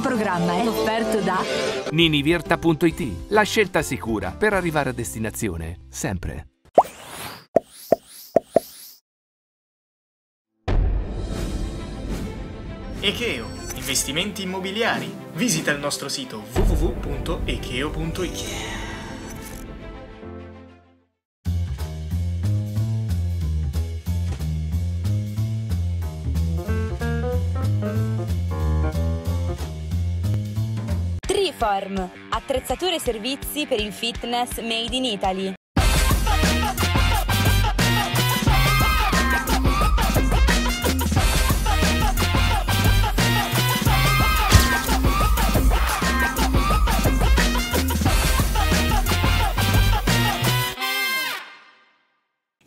Questo programma è offerto da ninivirta.it, la scelta sicura per arrivare a destinazione, sempre. Echeo, investimenti immobiliari. Visita il nostro sito www.echeo.it. Farm, attrezzature e servizi per il fitness made in Italy.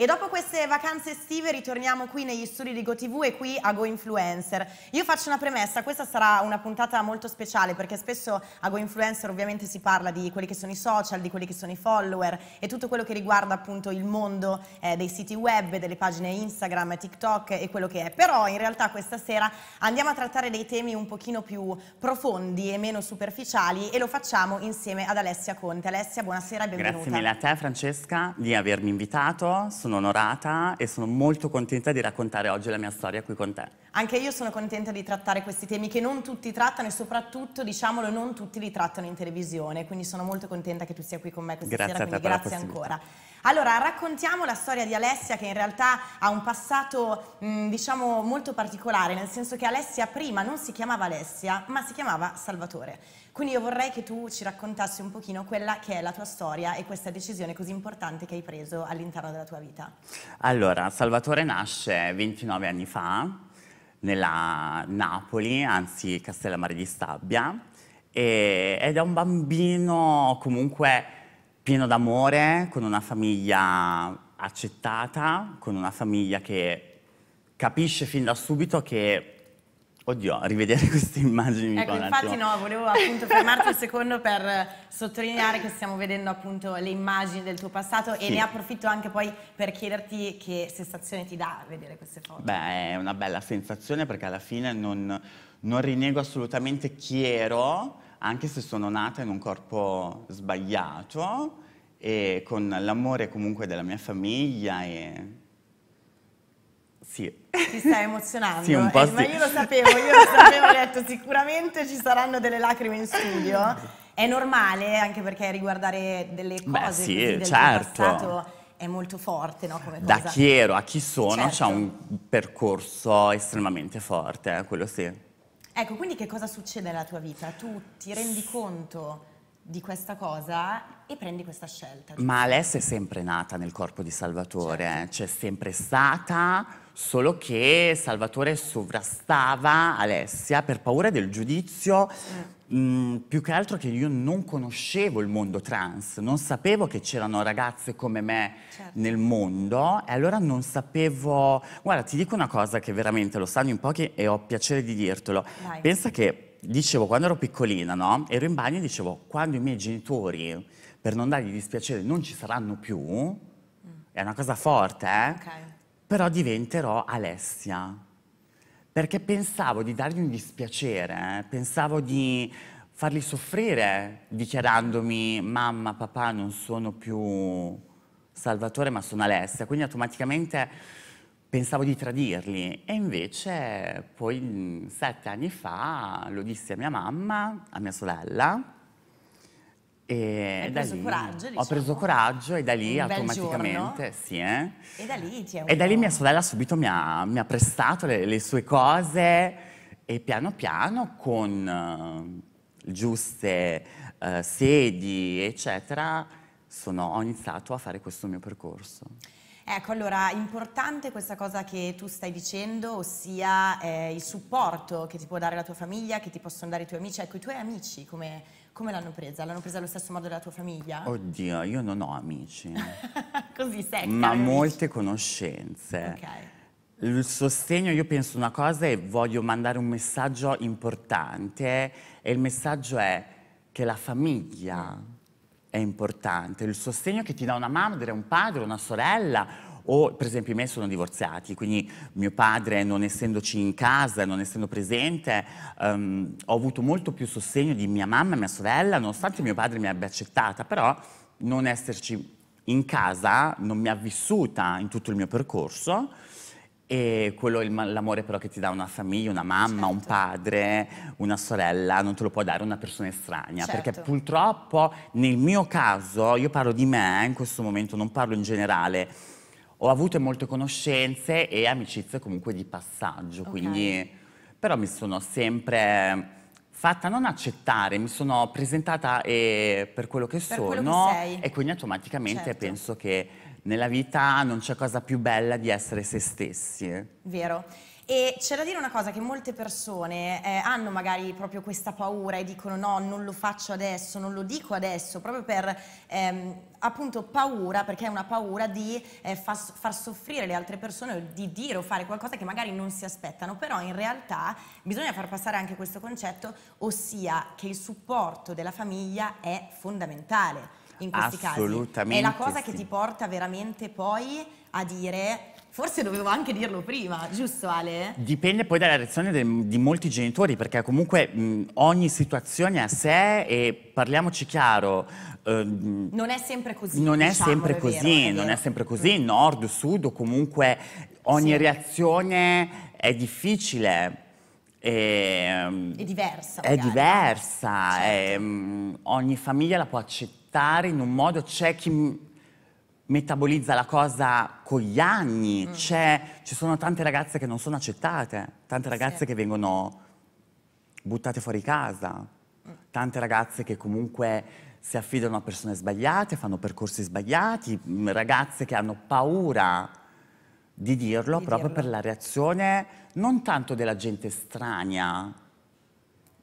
E dopo queste vacanze estive ritorniamo qui negli studi di GoTV e qui a Go Influencer. Io faccio una premessa, questa sarà una puntata molto speciale perché spesso a Go Influencer ovviamente si parla di quelli che sono i social, di quelli che sono i follower e tutto quello che riguarda appunto il mondo eh, dei siti web, delle pagine Instagram, TikTok e quello che è. Però in realtà questa sera andiamo a trattare dei temi un pochino più profondi e meno superficiali e lo facciamo insieme ad Alessia Conte. Alessia, buonasera e benvenuta. Grazie mille a te Francesca di avermi invitato. Sono sono onorata e sono molto contenta di raccontare oggi la mia storia qui con te. Anche io sono contenta di trattare questi temi che non tutti trattano e soprattutto, diciamolo, non tutti li trattano in televisione, quindi sono molto contenta che tu sia qui con me questa grazie sera, quindi grazie ancora. Allora, raccontiamo la storia di Alessia che in realtà ha un passato, mh, mm, diciamo, molto particolare, nel senso che Alessia prima non si chiamava Alessia, ma si chiamava Salvatore. Quindi io vorrei che tu ci raccontassi un pochino quella che è la tua storia e questa decisione così importante che hai preso all'interno della tua vita. Allora, Salvatore nasce 29 anni fa nella Napoli, anzi Castellammare di Stabia, e, ed è un bambino comunque pieno d'amore, con una famiglia accettata, con una famiglia che capisce fin da subito che Oddio, rivedere queste immagini ecco, infatti no, volevo appunto fermarti un secondo per sottolineare che stiamo vedendo appunto le immagini del tuo passato sì. e ne approfitto anche poi per chiederti che sensazione ti dà vedere queste foto. Beh, è una bella sensazione perché alla fine non, non rinego assolutamente chi ero, anche se sono nata in un corpo sbagliato e con l'amore comunque della mia famiglia e sì. Ti stai emozionando? Sì, un eh, po' eh, Ma io lo sapevo, io lo sapevo, ho detto sicuramente ci saranno delle lacrime in studio. È normale, anche perché riguardare delle cose Beh, sì, del certo. passato è molto forte, no? Come da cosa. chi ero a chi sono certo. c'è un percorso estremamente forte, eh, quello sì. Ecco, quindi che cosa succede nella tua vita? Tu ti rendi conto di questa cosa e prendi questa scelta. Giusto? Ma Alessia è sempre nata nel corpo di Salvatore, certo. Eh. c'è certo. cioè sempre stata, solo che Salvatore sovrastava Alessia per paura del giudizio. Mm. Mh, più che altro che io non conoscevo il mondo trans, non sapevo che c'erano ragazze come me certo. nel mondo e allora non sapevo... Guarda, ti dico una cosa che veramente lo sanno in pochi e ho piacere di dirtelo. Dai. Pensa che dicevo, quando ero piccolina, no? ero in bagno e dicevo, quando i miei genitori, per non dargli dispiacere, non ci saranno più, mm. è una cosa forte, eh? okay. però diventerò Alessia. Perché pensavo di dargli un dispiacere, eh? pensavo di farli soffrire dichiarandomi mamma, papà non sono più Salvatore ma sono Alessia, quindi automaticamente pensavo di tradirli e invece poi mm, sette anni fa lo dissi a mia mamma, a mia sorella. E Hai preso lì, coraggio, diciamo. Ho preso diciamo? coraggio e da lì Un automaticamente, sì, eh? E da lì ti E da lì mia sorella subito mi ha, mi ha prestato le, le, sue cose e piano piano con uh, giuste uh, sedi, eccetera, sono, ho iniziato a fare questo mio percorso. Ecco, allora, importante questa cosa che tu stai dicendo, ossia eh, il supporto che ti può dare la tua famiglia, che ti possono dare i tuoi amici. Ecco, i tuoi amici come, come l'hanno presa? L'hanno presa allo stesso modo della tua famiglia? Oddio, io non ho amici. Così secca. Ma molte conoscenze. Ok. Il sostegno, io penso una cosa e voglio mandare un messaggio importante e il messaggio è che la famiglia mm è importante, il sostegno che ti dà una madre, un padre, una sorella o per esempio i miei sono divorziati, quindi mio padre non essendoci in casa, non essendo presente, um, ho avuto molto più sostegno di mia mamma e mia sorella, nonostante mio padre mi abbia accettata, però non esserci in casa non mi ha vissuta in tutto il mio percorso e quello è l'amore però che ti dà una famiglia, una mamma, certo. un padre, una sorella, non te lo può dare una persona estranea. Certo. Perché purtroppo nel mio caso, io parlo di me in questo momento, non parlo in generale, ho avuto molte conoscenze e amicizie comunque di passaggio, okay. quindi però mi sono sempre fatta non accettare, mi sono presentata eh, per quello che per sono quello che e quindi automaticamente certo. penso che nella vita non c'è cosa più bella di essere se stessi. Eh. Vero. E c'è da dire una cosa che molte persone eh, hanno magari proprio questa paura e dicono no, non lo faccio adesso, non lo dico adesso, proprio per ehm, appunto paura, perché è una paura di eh, far, far soffrire le altre persone, o di dire o fare qualcosa che magari non si aspettano, però in realtà bisogna far passare anche questo concetto, ossia che il supporto della famiglia è fondamentale in questi casi. È la cosa sì. che ti porta veramente poi a dire Forse dovevo anche dirlo prima, giusto Ale? Dipende poi dalla reazione de, di molti genitori, perché comunque mh, ogni situazione a sé e parliamoci chiaro. Ehm, non è sempre così. Non diciamo, è sempre è così, vero, è non è sempre così, mm. nord, sud, o comunque ogni sì. reazione è difficile. E, ehm, è diversa. Magari. È diversa, certo. e, ehm, mh, ogni famiglia la può accettare accettare in un modo, c'è chi metabolizza la cosa con gli anni, mm. ci sono tante ragazze che non sono accettate, tante ragazze sì. che vengono buttate fuori casa, mm. tante ragazze che comunque si affidano a persone sbagliate, fanno percorsi sbagliati, mm, ragazze che hanno paura di dirlo di proprio dirlo. per la reazione non tanto della gente strana,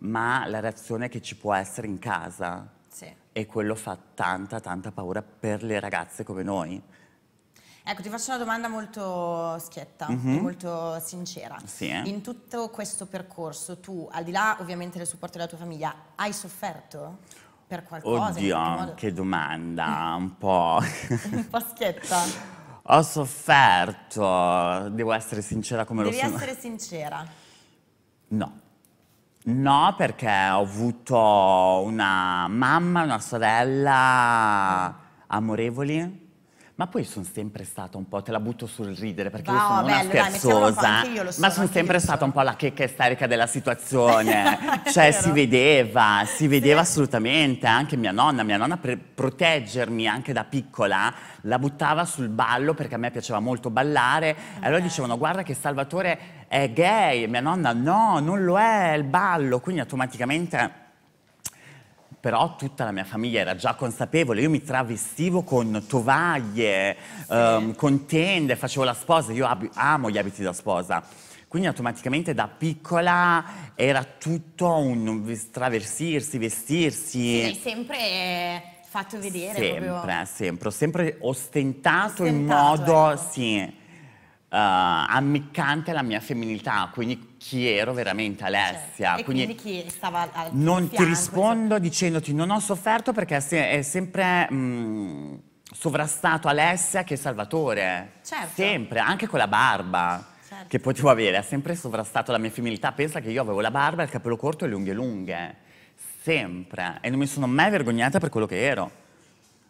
ma la reazione che ci può essere in casa. Sì. E quello fa tanta, tanta paura per le ragazze come noi. Ecco, ti faccio una domanda molto schietta, mm -hmm. molto sincera. Sì, eh? In tutto questo percorso, tu, al di là ovviamente del supporto della tua famiglia, hai sofferto per qualcosa? Oddio, che domanda, un po'... un po' schietta. Ho sofferto, devo essere sincera come Devi lo sono. Devi essere sincera. No. No, perché ho avuto una mamma, una sorella amorevoli. Ma poi sono sempre stata un po', te la butto sul ridere perché wow, io sono bello, una scherzosa, dai, un sono, ma sono sempre stata un po' la checca esterica della situazione, cioè si vedeva, si vedeva sì. assolutamente, anche mia nonna, mia nonna per proteggermi anche da piccola la buttava sul ballo perché a me piaceva molto ballare okay. e allora dicevano guarda che Salvatore è gay, mia nonna no, non lo è, è il ballo, quindi automaticamente però tutta la mia famiglia era già consapevole, io mi travestivo con tovaglie, sì. ehm, con tende, facevo la sposa, io amo gli abiti da sposa. Quindi automaticamente da piccola era tutto un traversirsi, vestirsi. Sì, sempre fatto vedere sempre, proprio... Sempre, sempre ostentato, ostentato in modo... Ecco. Sì Uh, ammiccante alla mia femminilità, quindi chi ero veramente certo. Alessia. Certo. Quindi, quindi, chi stava al Non fianco, ti rispondo so. dicendoti non ho sofferto perché è sempre mh, sovrastato Alessia che Salvatore. Certo. Sempre, anche con la barba. Certo. Che potevo avere, ha sempre sovrastato la mia femminilità. Pensa che io avevo la barba, il capello corto e le unghie lunghe. Sempre. E non mi sono mai vergognata per quello che ero.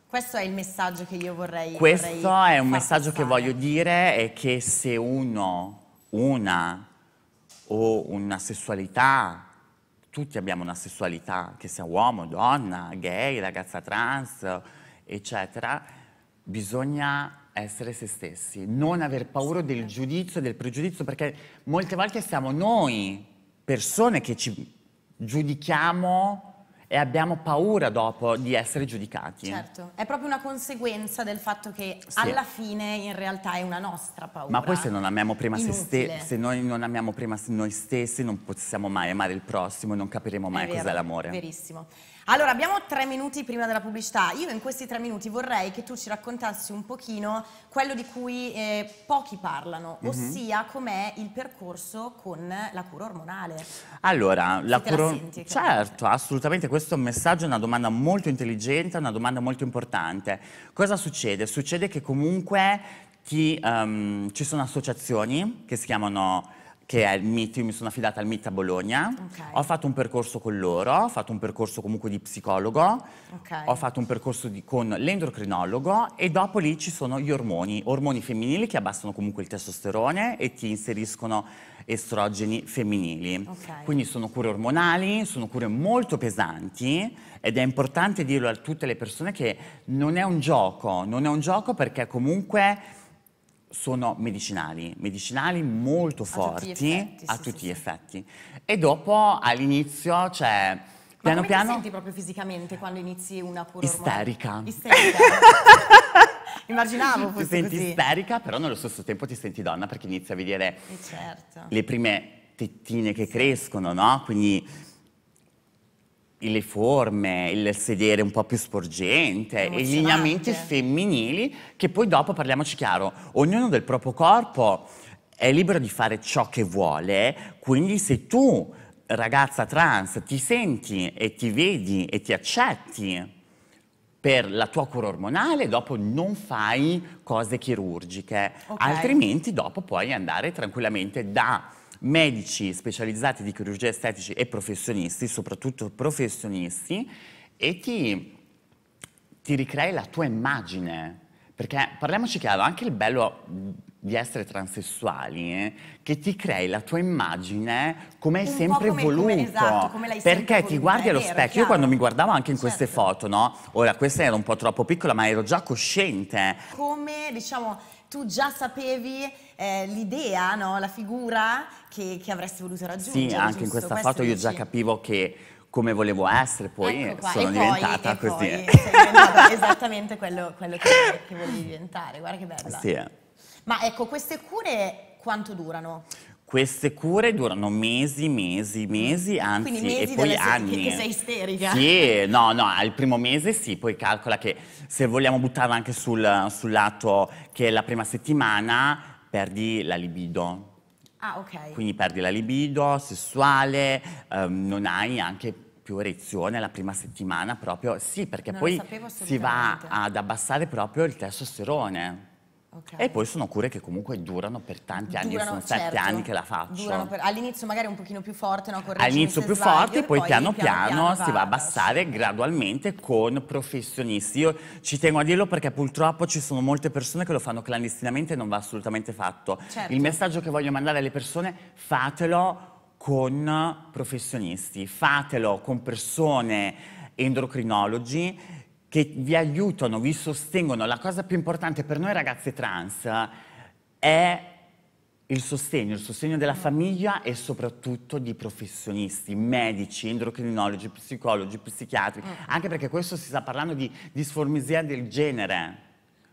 Questo è il messaggio che io vorrei Questo vorrei è un messaggio passare. che voglio dire è che se uno, una o una sessualità, tutti abbiamo una sessualità, che sia uomo, donna, gay, ragazza trans, eccetera, bisogna essere se stessi, non aver paura del giudizio, del pregiudizio, perché molte volte siamo noi persone che ci giudichiamo e abbiamo paura dopo di essere giudicati. Certo, è proprio una conseguenza del fatto che sì. alla fine in realtà è una nostra paura. Ma poi se non amiamo prima inutile. se, se noi non amiamo prima noi stessi non possiamo mai amare il prossimo e non capiremo mai cos'è l'amore. Verissimo. Allora, abbiamo tre minuti prima della pubblicità. Io in questi tre minuti vorrei che tu ci raccontassi un pochino quello di cui eh, pochi parlano, mm -hmm. ossia com'è il percorso con la cura ormonale. Allora, Se la cura... La certo, assolutamente. Questo messaggio è una domanda molto intelligente, una domanda molto importante. Cosa succede? Succede che comunque ti, um, ehm, ci sono associazioni che si chiamano che è il MIT, io mi sono affidata al MIT a Bologna, okay. ho fatto un percorso con loro, ho fatto un percorso comunque di psicologo, okay. ho fatto un percorso di, con l'endocrinologo e dopo lì ci sono gli ormoni, ormoni femminili che abbassano comunque il testosterone e ti inseriscono estrogeni femminili. Okay. Quindi sono cure ormonali, sono cure molto pesanti ed è importante dirlo a tutte le persone che non è un gioco, non è un gioco perché comunque sono medicinali, medicinali molto forti a tutti gli effetti. Sì, tutti sì, gli effetti. E dopo all'inizio c'è... Cioè, piano piano... ti senti proprio fisicamente quando inizi una cura Isterica. Isterica. Immaginavo fosse così. Ti senti così. isterica, però nello stesso tempo ti senti donna perché inizi a vedere eh, certo. le prime tettine che crescono, no? Quindi le forme, il sedere un po' più sporgente i lineamenti femminili che poi dopo, parliamoci chiaro, ognuno del proprio corpo è libero di fare ciò che vuole, quindi se tu ragazza trans ti senti e ti vedi e ti accetti per la tua cura ormonale, dopo non fai cose chirurgiche, okay. altrimenti dopo puoi andare tranquillamente da medici specializzati di chirurgia estetici e professionisti, soprattutto professionisti, e ti, ti ricrei la tua immagine. Perché parliamoci chiaro, anche il bello di essere transessuali, eh, che ti crei la tua immagine come hai Un sempre come, voluto. Come, esatto, come perché sempre voluto, ti guardi allo vero, specchio. Chiaro. Io quando mi guardavo anche in certo. queste foto, no? Ora, questa era un po' troppo piccola, ma ero già cosciente. Come, diciamo tu già sapevi eh, l'idea, no? la figura che, che, avresti voluto raggiungere. Sì, anche giusto? in questa Questo foto dici? io già capivo che come volevo essere, poi ecco sono e diventata poi, così. E poi diventata esattamente quello, quello che, che volevi diventare, guarda che bella. Sì. Ma ecco, queste cure quanto durano? Queste cure durano mesi, mesi, mm. mesi, anzi, mesi e poi anni. Che sei isterica. Sì, no, no, al primo mese sì, poi calcola che se vogliamo buttarla anche sul, sul lato che è la prima settimana, perdi la libido. Ah, ok. Quindi perdi la libido sessuale, ehm, non hai anche più erezione la prima settimana proprio, sì, perché non poi si va ad abbassare proprio il testosterone. Okay. E poi sono cure che comunque durano per tanti durano, anni, sono certo. sette anni che la faccio. Per, all'inizio magari un pochino più forte, no? All'inizio più forte, poi, poi piano, piano, piano, piano si va a abbassare sì. gradualmente con professionisti. Io ci tengo a dirlo perché purtroppo ci sono molte persone che lo fanno clandestinamente e non va assolutamente fatto. Certo. Il messaggio che voglio mandare alle persone, fatelo con professionisti, fatelo con persone endocrinologi che vi aiutano, vi sostengono. La cosa più importante per noi ragazze trans eh, è il sostegno, il sostegno della famiglia e soprattutto di professionisti, medici, endocrinologi, psicologi, psichiatri, mm. anche perché questo si sta parlando di disformisia del genere,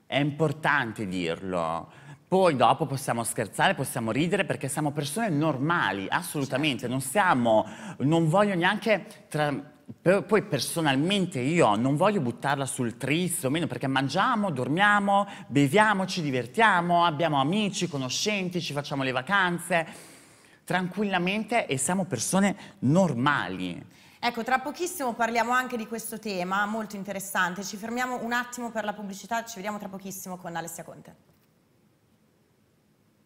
è importante dirlo. Poi dopo possiamo scherzare, possiamo ridere perché siamo persone normali, assolutamente, certo. non siamo, non voglio neanche tra, però poi personalmente io non voglio buttarla sul trizzo, o meno perché mangiamo, dormiamo, beviamo, ci divertiamo, abbiamo amici, conoscenti, ci facciamo le vacanze tranquillamente e siamo persone normali. Ecco, tra pochissimo parliamo anche di questo tema molto interessante. Ci fermiamo un attimo per la pubblicità, ci vediamo tra pochissimo con Alessia Conte.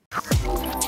Thank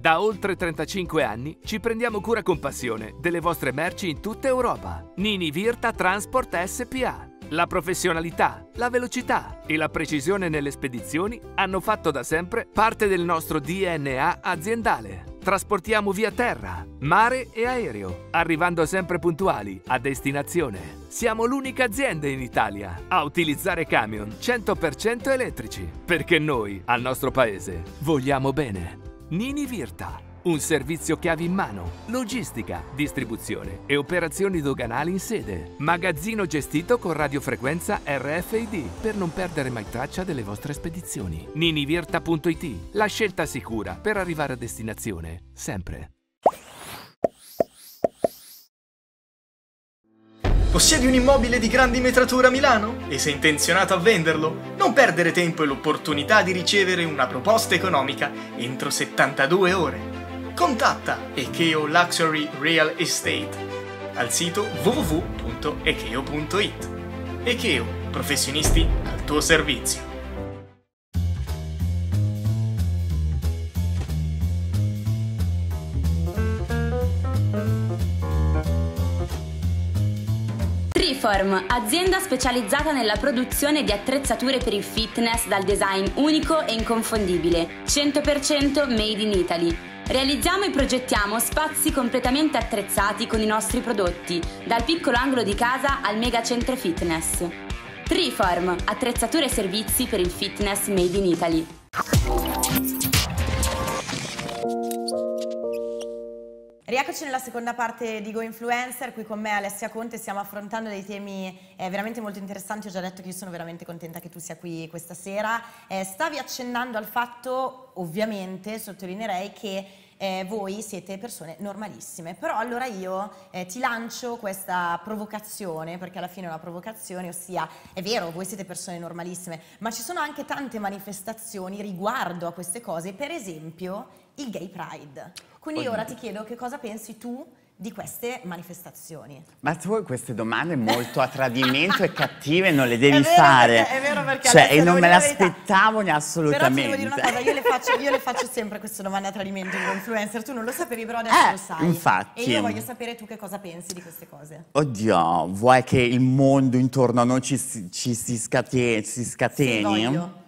da oltre 35 anni ci prendiamo cura con passione delle vostre merci in tutta Europa. Nini Virta Transport SPA. La professionalità, la velocità e la precisione nelle spedizioni hanno fatto da sempre parte del nostro DNA aziendale. Trasportiamo via terra, mare e aereo, arrivando sempre puntuali a destinazione. Siamo l'unica azienda in Italia a utilizzare camion 100% elettrici, perché noi al nostro paese vogliamo bene. Nini Virta. Un servizio chiavi in mano, logistica, distribuzione e operazioni doganali in sede. Magazzino gestito con radiofrequenza RFID per non perdere mai traccia delle vostre spedizioni. ninivirta.it, la scelta sicura per arrivare a destinazione, sempre. Possiedi un immobile di grandi metratura a Milano? E sei intenzionato a venderlo? Non perdere tempo e l'opportunità di ricevere una proposta economica entro 72 ore. Contatta Echeo Luxury Real Estate al sito www.echeo.it. Echeo, professionisti al tuo servizio. Form, azienda specializzata nella produzione di attrezzature per il fitness dal design unico e inconfondibile, 100% made in Italy. Realizziamo e progettiamo spazi completamente attrezzati con i nostri prodotti, dal piccolo angolo di casa al mega centro fitness. Triform, attrezzature e servizi per il fitness made in Italy. Rieccoci nella seconda parte di Go Influencer, qui con me Alessia Conte, stiamo affrontando dei temi eh, veramente molto interessanti, ho già detto che io sono veramente contenta che tu sia qui questa sera. Eh, stavi accennando al fatto, ovviamente, sottolineerei che eh, voi siete persone normalissime. Però allora io eh, ti lancio questa provocazione, perché alla fine è una provocazione, ossia è vero, voi siete persone normalissime, ma ci sono anche tante manifestazioni riguardo a queste cose, per esempio il Gay Pride. Quindi Ogni... ora ti chiedo che cosa pensi tu di queste manifestazioni. Ma tu queste domande molto a tradimento e cattive non le devi è vero, fare. Perché, è vero perché cioè, e non me l'aspettavo la assolutamente. Però ti devo dire una cosa, io le, faccio, io le faccio, sempre queste domande a tradimento con influencer, tu non lo sapevi però adesso eh, lo sai. Infatti. E io voglio sapere tu che cosa pensi di queste cose. Oddio, vuoi che il mondo intorno a noi ci, ci si scateni? Ci scateni? Sì, voglio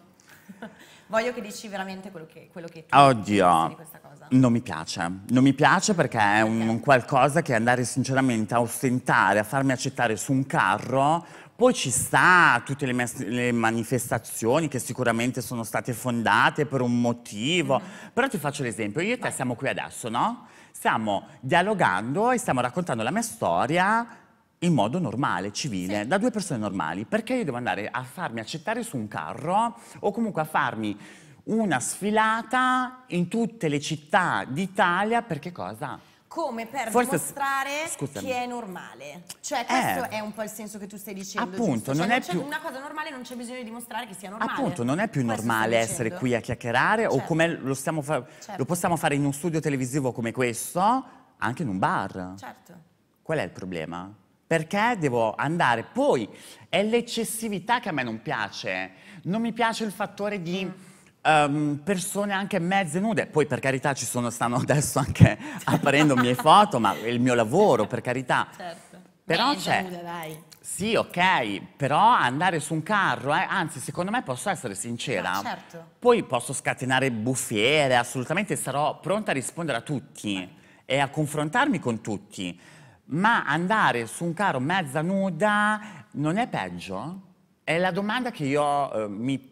voglio che dici veramente quello che, quello che tu Oddio. di questa cosa. Non mi piace, non mi piace perché è un, okay. qualcosa che andare sinceramente a ostentare, a farmi accettare su un carro, poi ci sta tutte le, le manifestazioni che sicuramente sono state fondate per un motivo, mm -hmm. però ti faccio l'esempio, io e te Vai. siamo qui adesso, no? Stiamo dialogando e stiamo raccontando la mia storia in modo normale, civile, sì. da due persone normali. Perché io devo andare a farmi accettare su un carro o comunque a farmi una sfilata in tutte le città d'Italia perché cosa? Come per Forse, dimostrare scusami. che è normale. Cioè questo eh, è un po' il senso che tu stai dicendo. Appunto, cioè, non è più... Una cosa normale non c'è bisogno di dimostrare che sia normale. Appunto, non è più questo normale essere qui a chiacchierare certo. o come lo, certo. lo possiamo fare in un studio televisivo come questo, anche in un bar. Certo. Qual è il problema? perché devo andare. Poi è l'eccessività che a me non piace, non mi piace il fattore di... Um, persone anche mezze nude, poi per carità ci sono, stanno adesso anche apparendo mie foto, ma è il mio lavoro, per carità. Certo. Però c'è... Sì, ok, però andare su un carro, eh, anzi, secondo me posso essere sincera. Ah, certo. Poi posso scatenare buffiere, assolutamente sarò pronta a rispondere a tutti e a confrontarmi con tutti ma andare su un carro mezza nuda non è peggio? È la domanda che io eh, mi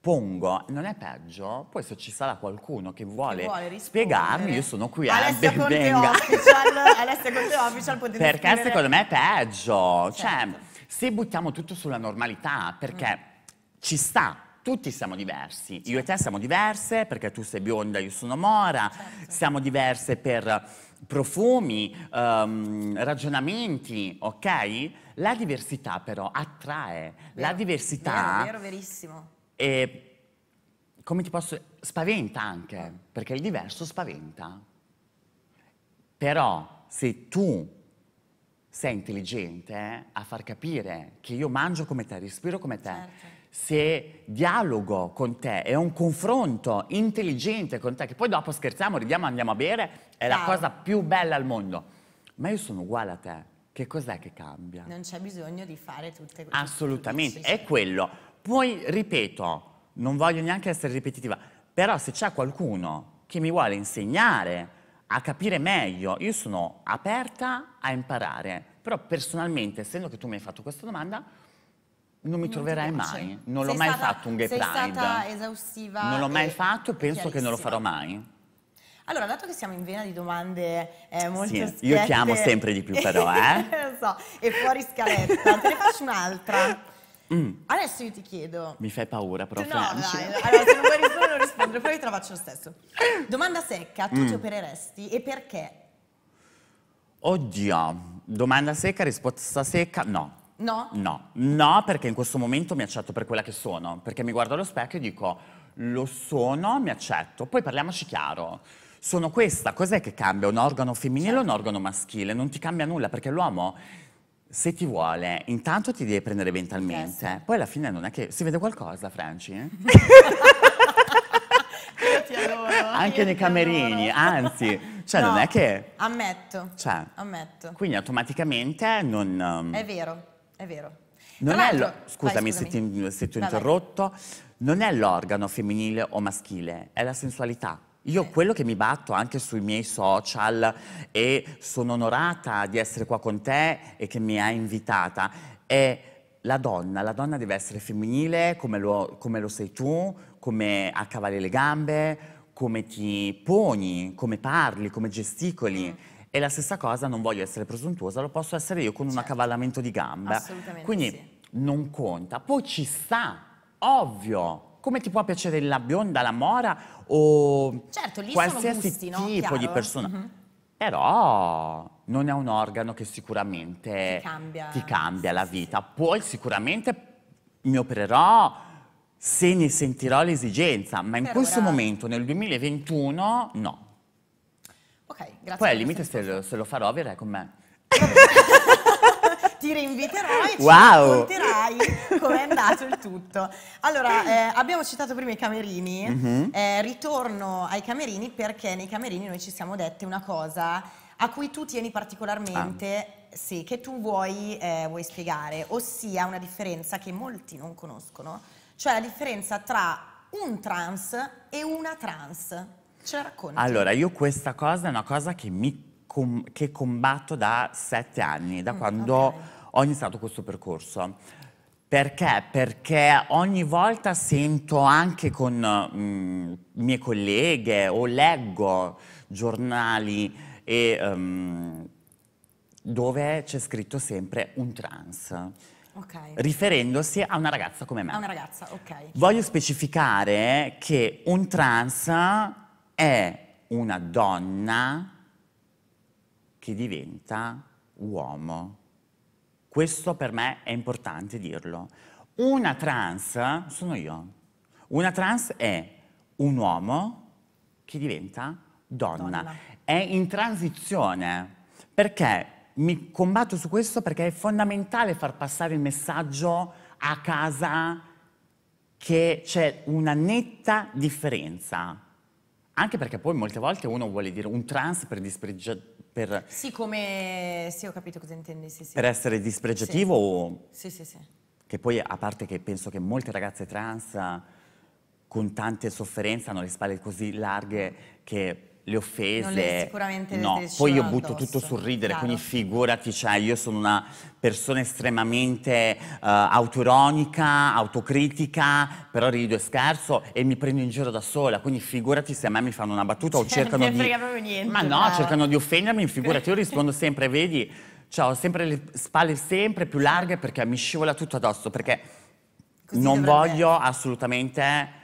pongo, non è peggio? Poi se ci sarà qualcuno che vuole, che vuole spiegarmi, io sono qui. Eh, Alessia eh, Conte venga. Official, Alessia Conte Official potete Perché scrivere. secondo me è peggio. Cioè, certo. Cioè, se buttiamo tutto sulla normalità, perché mm. ci sta tutti siamo diversi, certo. io e te siamo diverse perché tu sei bionda, io sono mora, certo. siamo diverse per profumi, um, ragionamenti, ok? La diversità però attrae, vero, la diversità... Vero, vero, verissimo. E come ti posso... spaventa anche, perché il diverso spaventa. Però se tu sei intelligente eh, a far capire che io mangio come te, respiro come te, certo se dialogo con te, e ho un confronto intelligente con te, che poi dopo scherziamo, ridiamo, andiamo a bere, è la cosa più bella al mondo. Ma io sono uguale a te, che cos'è che cambia? Non c'è bisogno di fare tutte queste cose. Assolutamente, è quello. Poi, ripeto, non voglio neanche essere ripetitiva, però se c'è qualcuno che mi vuole insegnare a capire meglio, io sono aperta a imparare, però personalmente, essendo che tu mi hai fatto questa domanda, non mi troverai mai, non l'ho mai fatto un gay sei pride. Sei stata esaustiva. Non l'ho mai fatto e penso che non lo farò mai. Allora, dato che siamo in vena di domande eh, molto sì, strette, Io chiamo sempre di più però, eh? lo so, e fuori scaletta, te ne faccio un'altra. Mm. Adesso io ti chiedo... Mi fai paura però, No, Franci. Eh? dai, cioè. allora se non vuoi rispondere non rispondere, poi te la faccio lo stesso. Domanda secca, tu mm. ti opereresti e perché? Oddio, domanda secca, risposta secca, no. No? No, no perché in questo momento mi accetto per quella che sono, perché mi guardo allo specchio e dico lo sono, mi accetto, poi parliamoci chiaro. Sono questa, cos'è che cambia? Un organo femminile certo. o un certo. organo maschile? Non ti cambia nulla perché l'uomo se ti vuole, intanto ti deve prendere mentalmente, yes. Certo. poi alla fine non è che si vede qualcosa, Franci? Anche nei camerini, adoro. anzi. Cioè, no, non è che... Ammetto. Cioè, ammetto. Quindi automaticamente non... Um, è vero. È vero. Non è lo... Scusami, Vai, se ti, se ti ho interrotto. Non è l'organo femminile o maschile, è la sensualità. Io eh. quello che mi batto anche sui miei social e sono onorata di essere qua con te e che mi hai invitata è la donna. La donna deve essere femminile come lo, come lo sei tu, come accavalli le gambe, come ti poni, come parli, come gesticoli. Mm e la stessa cosa, non voglio essere presuntuosa, lo posso essere io con certo. un accavallamento di gamba. Assolutamente Quindi sì. non conta. Poi ci sta, ovvio. Come ti può piacere la bionda, la mora o certo, qualsiasi gusti, tipo no? di persona. Mm -hmm. Però non è un organo che sicuramente ti cambia, ti cambia sì, la vita. Sì. Poi sicuramente mi opererò se ne sentirò l'esigenza, ma in per questo ora... momento, nel 2021, no. Ok, grazie. Poi al limite se lo, se lo farò verrai con me. ti rinviterò e ci racconterai com'è andato il tutto. Allora, eh, abbiamo citato prima i camerini, mm -hmm. eh, ritorno ai camerini perché nei camerini noi ci siamo dette una cosa a cui tu tieni particolarmente, ah. sì, che tu vuoi, eh, vuoi spiegare, ossia una differenza che molti non conoscono, cioè la differenza tra un trans e una trans. Cioè, raccontaci. Allora, io questa cosa è una cosa che, mi com che combatto da sette anni, da mm, quando okay. ho iniziato questo percorso. Perché? Perché ogni volta sento anche con mh, mm, mie colleghe o leggo giornali e, um, dove c'è scritto sempre un trans. Okay. riferendosi a una ragazza come me. A una ragazza, ok. Voglio specificare che un trans è una donna che diventa uomo. Questo per me è importante dirlo. Una trans sono io. Una trans è un uomo che diventa donna. donna. È in transizione. Perché mi combatto su questo perché è fondamentale far passare il messaggio a casa che c'è una netta differenza anche perché poi molte volte uno vuole dire un trans per dispregiare... Per... Sì, come... Sì, ho capito cosa intendi, sì, sì. Per essere dispregiativo sì. o... Sì, sì, sì. Che poi, a parte che penso che molte ragazze trans con tante sofferenze hanno le spalle così larghe che le offese. Le, sicuramente no. Poi io butto addosso, tutto sul ridere, chiaro. quindi figurati, cioè io sono una persona estremamente uh, autoironica, autocritica, però rido e scherzo e mi prendo in giro da sola, quindi figurati se a me mi fanno una battuta cioè, o cercano di niente, Ma no, bravo. cercano di offendermi, figurati, io rispondo sempre, vedi, cioè, ho sempre le spalle sempre più larghe perché mi scivola tutto addosso, perché Così non voglio assolutamente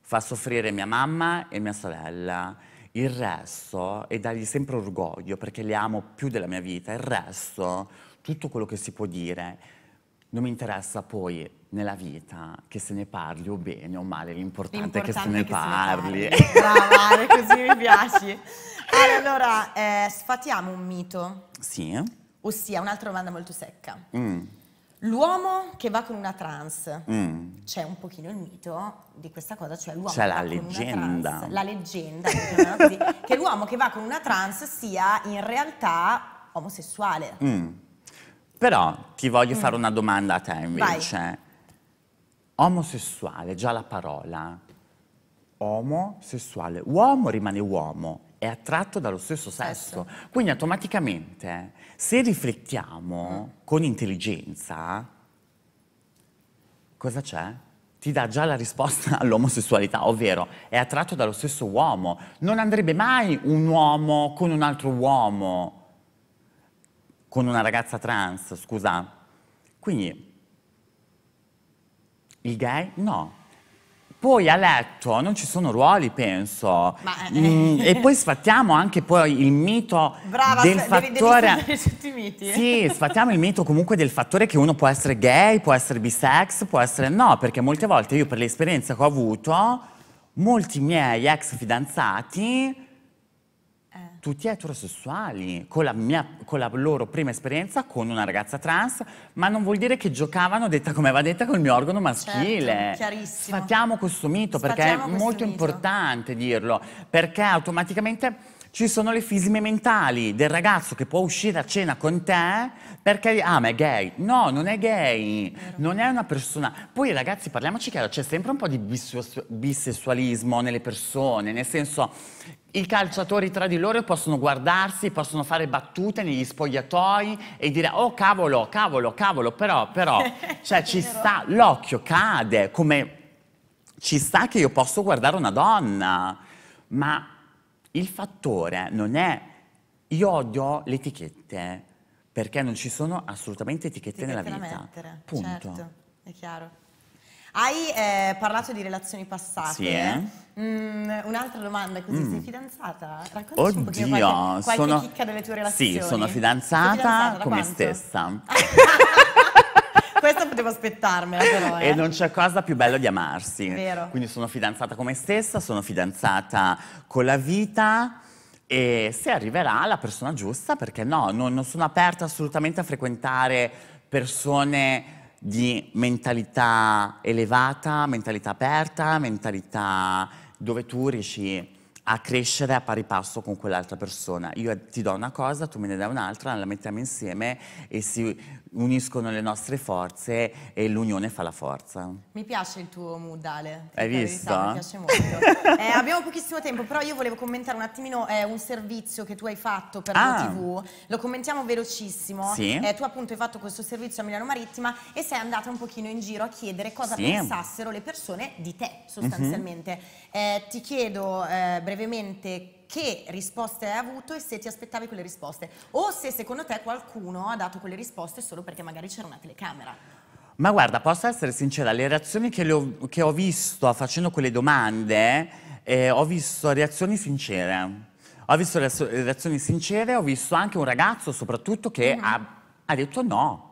far soffrire mia mamma e mia sorella il resto, e dargli sempre orgoglio, perché li amo più della mia vita, il resto, tutto quello che si può dire, non mi interessa poi nella vita che se ne parli o bene o male, l'importante è che se ne che parli. Se ne parli. Brava, così mi piaci. Allora, eh, sfatiamo un mito. Sì. Ossia, un'altra domanda molto secca. Mm. L'uomo che va con una trans, mm. c'è un pochino il mito di questa cosa, cioè l'uomo c'è la leggenda. Trans, la leggenda, che l'uomo che va con una trans sia in realtà omosessuale. Mm. Però ti voglio mm. fare una domanda a te invece. Vai. Omosessuale, già la parola. Omosessuale. Uomo rimane uomo, è attratto dallo stesso sesso. Quindi automaticamente se riflettiamo mm. con intelligenza, cosa c'è? Ti dà già la risposta all'omosessualità, ovvero è attratto dallo stesso uomo. Non andrebbe mai un uomo con un altro uomo, con una ragazza trans, scusa. Quindi, il gay? No. Poi a letto non ci sono ruoli, penso. Ma, eh. Mm, eh. e poi sfattiamo anche poi il mito Brava, del fattore. Devi, devi miti, eh. Sì, sfattiamo il mito comunque del fattore che uno può essere gay, può essere bisex, può essere no, perché molte volte io per l'esperienza che ho avuto, molti miei ex fidanzati eh. tutti eterosessuali, con la, mia, con la, loro prima esperienza con una ragazza trans, ma non vuol dire che giocavano, detta come va detta, col mio organo maschile. Certo, chiarissimo. Sfatiamo questo mito, Sfatiamo perché è molto mito. importante dirlo, perché automaticamente ci sono le fisime mentali del ragazzo che può uscire a cena con te perché, ah ma è gay. No, non è gay, non è una persona. Poi ragazzi, parliamoci chiaro, c'è sempre un po' di bisessualismo nelle persone, nel senso i calciatori tra di loro possono guardarsi, possono fare battute negli spogliatoi e dire oh cavolo, cavolo, cavolo, però, però, cioè ci sta, l'occhio cade, come ci sta che io posso guardare una donna, ma il fattore non è io odio le etichette perché non ci sono assolutamente etichette, etichette nella vita. Mettere, Punto. Certo, è chiaro. Hai eh, parlato di relazioni passate. Sì. Eh? Mm, un'altra domanda, così mm. sei fidanzata? Raccontaci Oddio, un pochino qualche, qualche sono... chicca delle tue relazioni. Sì, sono fidanzata, fidanzata come quanto? stessa. questo potevo aspettarmela però, eh. E non c'è cosa più bella di amarsi. Vero. Quindi sono fidanzata con me stessa, sono fidanzata con la vita e se arriverà la persona giusta, perché no, non, non sono aperta assolutamente a frequentare persone di mentalità elevata, mentalità aperta, mentalità dove tu riesci a crescere a pari passo con quell'altra persona. Io ti do una cosa, tu me ne dai un'altra, la mettiamo insieme e si uniscono le nostre forze e l'unione fa la forza. Mi piace il tuo mood Ale. Hai visto? Verità, mi piace molto. eh, abbiamo pochissimo tempo, però io volevo commentare un attimino eh, un servizio che tu hai fatto per ah. la TV. Lo commentiamo velocissimo. Sì. Eh, tu appunto hai fatto questo servizio a Milano Marittima e sei andata un pochino in giro a chiedere cosa sì. pensassero le persone di te sostanzialmente. Mm -hmm. Eh, ti chiedo eh, brevemente che risposte hai avuto e se ti aspettavi quelle risposte o se secondo te qualcuno ha dato quelle risposte solo perché magari c'era una telecamera. Ma guarda, posso essere sincera, le reazioni che, le ho, che ho, visto facendo quelle domande, eh, ho visto reazioni sincere. Ho visto reazioni sincere, ho visto anche un ragazzo soprattutto che mm ha, ha detto no.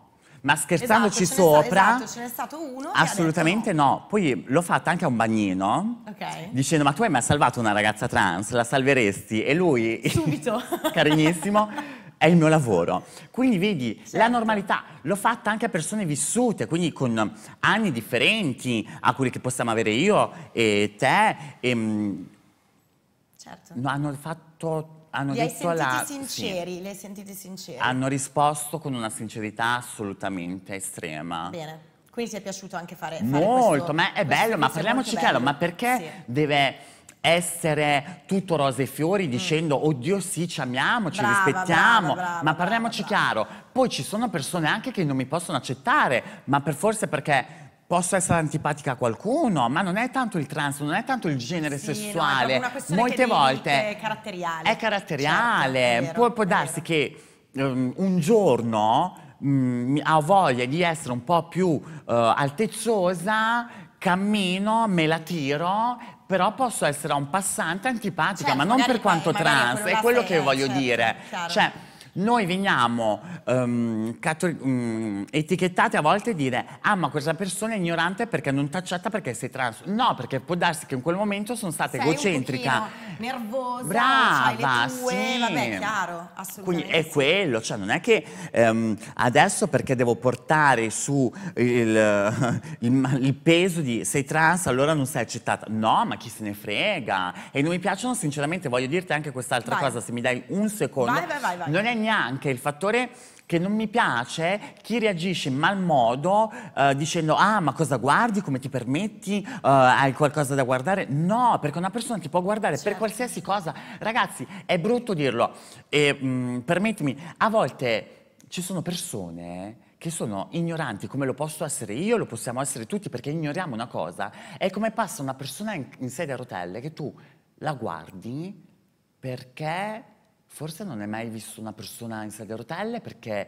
Ma scherzandoci esatto, sopra... Esatto, ce n'è stato uno. Assolutamente no. no. Poi l'ho fatta anche a un bagnino. Okay. Dicendo, ma tu hai mai salvato una ragazza trans? La salveresti? E lui... Subito. carinissimo. è il mio lavoro. Quindi vedi, certo. la normalità l'ho fatta anche a persone vissute, quindi con anni differenti a quelli che possiamo avere io e te. E, ehm, certo. Hanno fatto hanno li detto hai la... sinceri, sì. li hai sentiti sinceri? Hanno risposto con una sincerità assolutamente estrema. Bene. Quindi ti è piaciuto anche fare, fare Molto, questo, ma è bello, ma parliamoci chiaro, ma perché sì. deve essere tutto rose e fiori mm. dicendo mm. oddio sì ci amiamo, ci brava, rispettiamo, brava, brava, ma parliamoci chiaro. Poi ci sono persone anche che non mi possono accettare, ma per forse perché posso essere antipatica a qualcuno, ma non è tanto il trans, non è tanto il genere sì, sessuale. No, è una Molte volte è caratteriale. È caratteriale. Certo, è vero, può, può darsi che um, un giorno um, ha voglia di essere un po' più uh, altezzosa, cammino, me la tiro, però posso essere a un passante antipatica, certo, ma non per quanto trans, è quello che voglio certo, dire. Chiaro. Cioè, noi veniamo um, ehm, um, mm, etichettati a volte a dire ah ma questa persona è ignorante perché non ti accetta perché sei trans. No, perché può darsi che in quel momento sono stata sei egocentrica. nervosa, brava, cioè tue, sì. vabbè, chiaro, assolutamente. Quindi è quello, cioè non è che um, adesso perché devo portare su il, il, il peso di sei trans allora non sei accettata. No, ma chi se ne frega? E non mi piacciono sinceramente, voglio dirti anche quest'altra cosa, se mi dai un secondo. Vai, vai, vai, non è niente guadagna anche il fattore che non mi piace chi reagisce in mal modo eh, dicendo ah ma cosa guardi, come ti permetti, uh, hai qualcosa da guardare? No, perché una persona ti può guardare certo. per qualsiasi cosa. Ragazzi, è brutto dirlo e mh, mm, permettimi, a volte ci sono persone che sono ignoranti, come lo posso essere io, lo possiamo essere tutti, perché ignoriamo una cosa, è come passa una persona in, in sedia a rotelle che tu la guardi perché forse non hai mai visto una persona in sedia a rotelle perché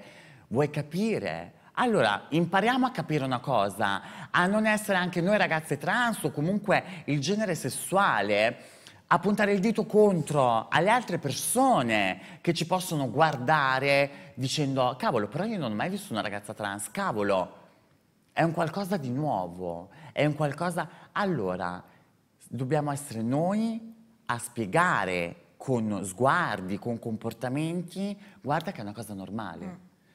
vuoi capire. Allora, impariamo a capire una cosa, a non essere anche noi ragazze trans o comunque il genere sessuale a puntare il dito contro alle altre persone che ci possono guardare dicendo cavolo, però io non ho mai visto una ragazza trans, cavolo, è un qualcosa di nuovo, è un qualcosa... Allora, dobbiamo essere noi a spiegare con sguardi, con comportamenti, guarda che è una cosa normale. Mm.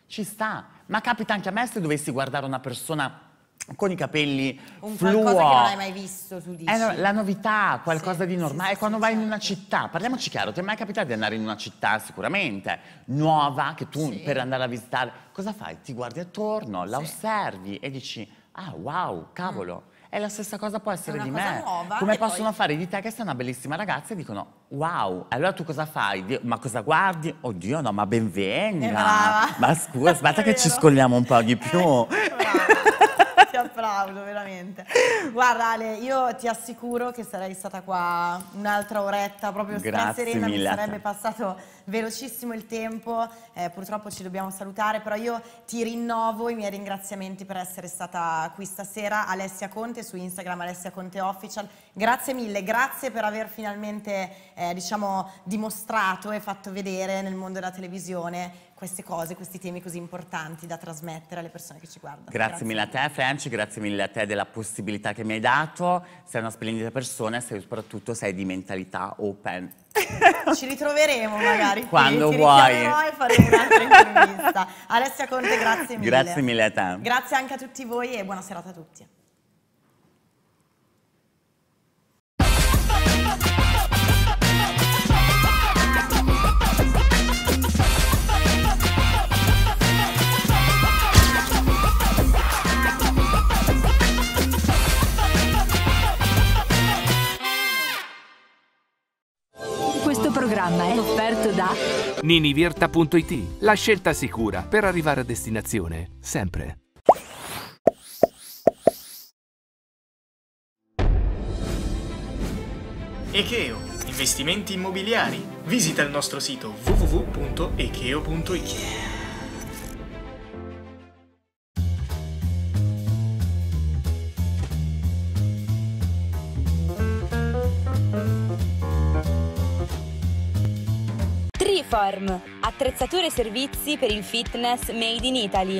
Ci sta, ma capita anche a me se dovessi guardare una persona con i capelli un fluo. qualcosa che non hai mai visto tu eh, dici. Eh, la novità, qualcosa sì, di normale. Sì, sì, quando vai in una città, parliamoci chiaro, ti è mai capitato di andare in una città sicuramente nuova che tu per andare a visitare, cosa fai? Ti guardi attorno, la osservi e dici "Ah, wow, cavolo". Mm e la stessa cosa può essere di me. Nuova, Come possono poi... fare di te che sei una bellissima ragazza e dicono wow, allora tu cosa fai? ma cosa guardi? Oddio no, ma benvenga. Eh, ma scusa, aspetta che ci scolliamo un po' di eh, più. Eh, applauso, veramente. Guarda Ale, io ti assicuro che sarei stata qua un'altra oretta, proprio serena, mi sarebbe passato velocissimo il tempo, eh, purtroppo ci dobbiamo salutare, però io ti rinnovo i miei ringraziamenti per essere stata qui stasera, Alessia Conte su Instagram, Alessia Conte Official, grazie mille, grazie per aver finalmente eh, diciamo, dimostrato e fatto vedere nel mondo della televisione queste cose, questi temi così importanti da trasmettere alle persone che ci guardano. Grazie, grazie. mille a te Franci, grazie mille a te della possibilità che mi hai dato, sei una splendida persona e soprattutto sei di mentalità open. Ci ritroveremo magari quando qui. vuoi. e faremo un'altra intervista. Alessia Conte, grazie mille. Grazie mille a te. Grazie anche a tutti voi e buona serata a tutti. programma è offerto da ninivirta.it, la scelta sicura per arrivare a destinazione, sempre. Echeo, investimenti immobiliari. Visita il nostro sito www.echeo.it. Form, attrezzature e servizi per il fitness made in Italy.